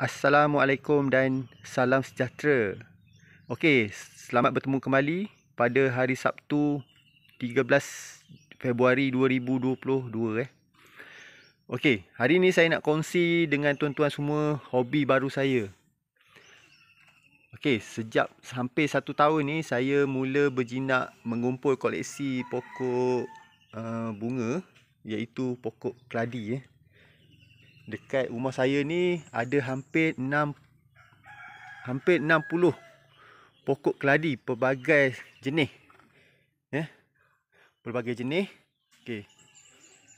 Assalamualaikum dan salam sejahtera. Okey, selamat bertemu kembali pada hari Sabtu 13 Februari 2022 eh. Okey, hari ini saya nak kongsi dengan tuan-tuan semua hobi baru saya. Okey, sejak sampai satu tahun ni saya mula berjinak mengumpul koleksi pokok uh, bunga iaitu pokok keladi eh dekat rumah saya ni ada hampir 6 hampir 60 pokok keladi pelbagai jenis. Ya. Eh? Pelbagai jenis. Okey.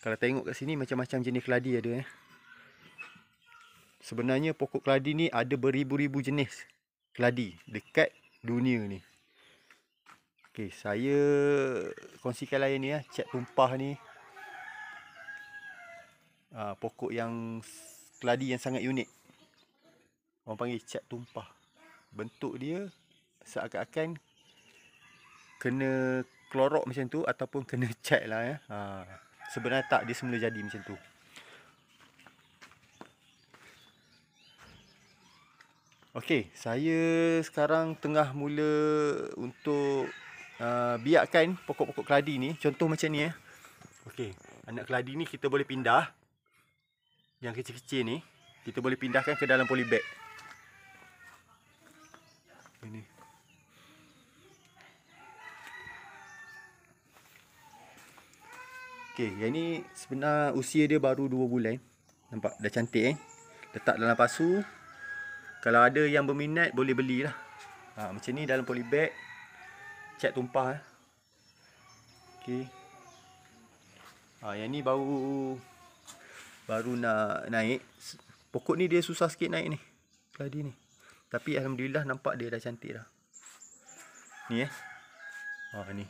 Kalau tengok kat sini macam-macam jenis keladi ada eh. Sebenarnya pokok keladi ni ada beribu-ribu jenis keladi dekat dunia ni. Okey, saya kongsikan layan ni lah. cat tumpah ni uh, pokok yang keladi yang sangat unik. Orang panggil cat tumpah. Bentuk dia seakan-akan kena klorok macam tu ataupun kena cat lah ya. Uh, sebenarnya tak dia semula jadi macam tu. Okey, saya sekarang tengah mula untuk uh, biarkan pokok-pokok keladi ni. Contoh macam ni ya. Okay, anak keladi ni kita boleh pindah yang kecil-kecil ni kita boleh pindahkan ke dalam polybag. Ini. Okey, yang ini sebenarnya usia dia baru 2 bulan. Nampak dah cantik eh. Letak dalam pasu. Kalau ada yang berminat boleh belilah. Ha, macam ni dalam polybag. Cek tumpah eh. Okey. Ha, yang ni baru baru nak naik pokok ni dia susah sikit naik ni tadi ni tapi alhamdulillah nampak dia dah cantik dah ni eh ha oh, ni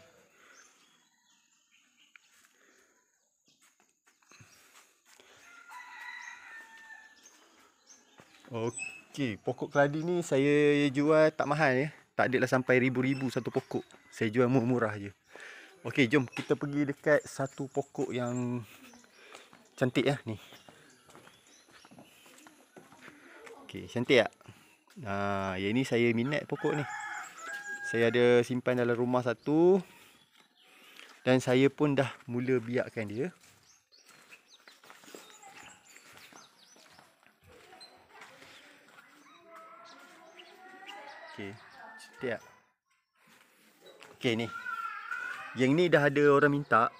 okey pokok keladi ni saya jual tak mahal ya tak adalah sampai ribu-ribu satu pokok saya jual murah-murah je okey jom kita pergi dekat satu pokok yang cantik ya ni Okey, cantik tak? Ha, yang ni saya minat pokok ni. Saya ada simpan dalam rumah satu. Dan saya pun dah mula biarkan dia. Okey, cantik tak? Okey, ni. Yang ni dah ada orang minta.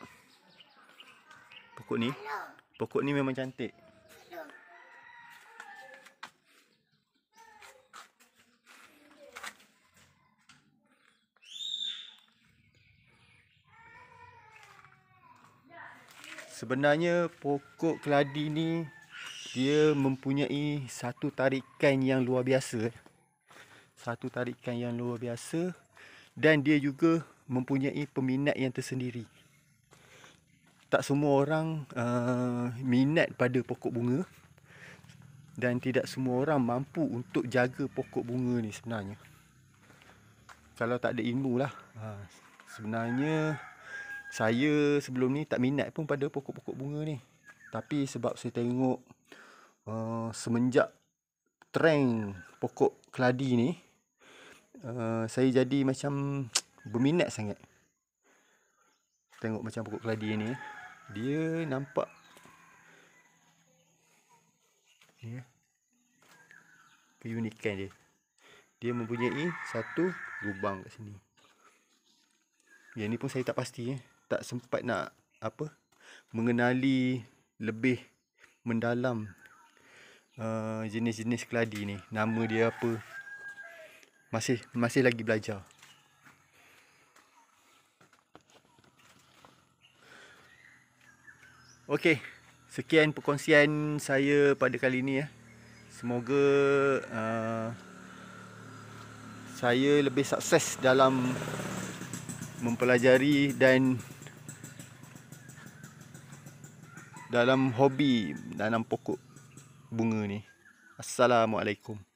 Pokok ni. Pokok ni memang cantik. sebenarnya pokok keladi ni dia mempunyai satu tarikan yang luar biasa satu tarikan yang luar biasa dan dia juga mempunyai peminat yang tersendiri tak semua orang uh, minat pada pokok bunga dan tidak semua orang mampu untuk jaga pokok bunga ni sebenarnya kalau tak ada ilmu lah ha, sebenarnya saya sebelum ni tak minat pun pada pokok-pokok bunga ni. Tapi sebab saya tengok uh, semenjak trend pokok keladi ni, uh, saya jadi macam berminat sangat. Tengok macam pokok keladi ni. Dia nampak. Ya. Keunikan dia. Dia mempunyai satu lubang kat sini. Yang ni pun saya tak pasti. Eh tak sempat nak apa mengenali lebih mendalam uh, jenis-jenis keladi ni nama dia apa masih masih lagi belajar Okey, sekian perkongsian saya pada kali ini ya. Semoga uh, saya lebih sukses dalam mempelajari dan dalam hobi tanam pokok bunga ni. Assalamualaikum.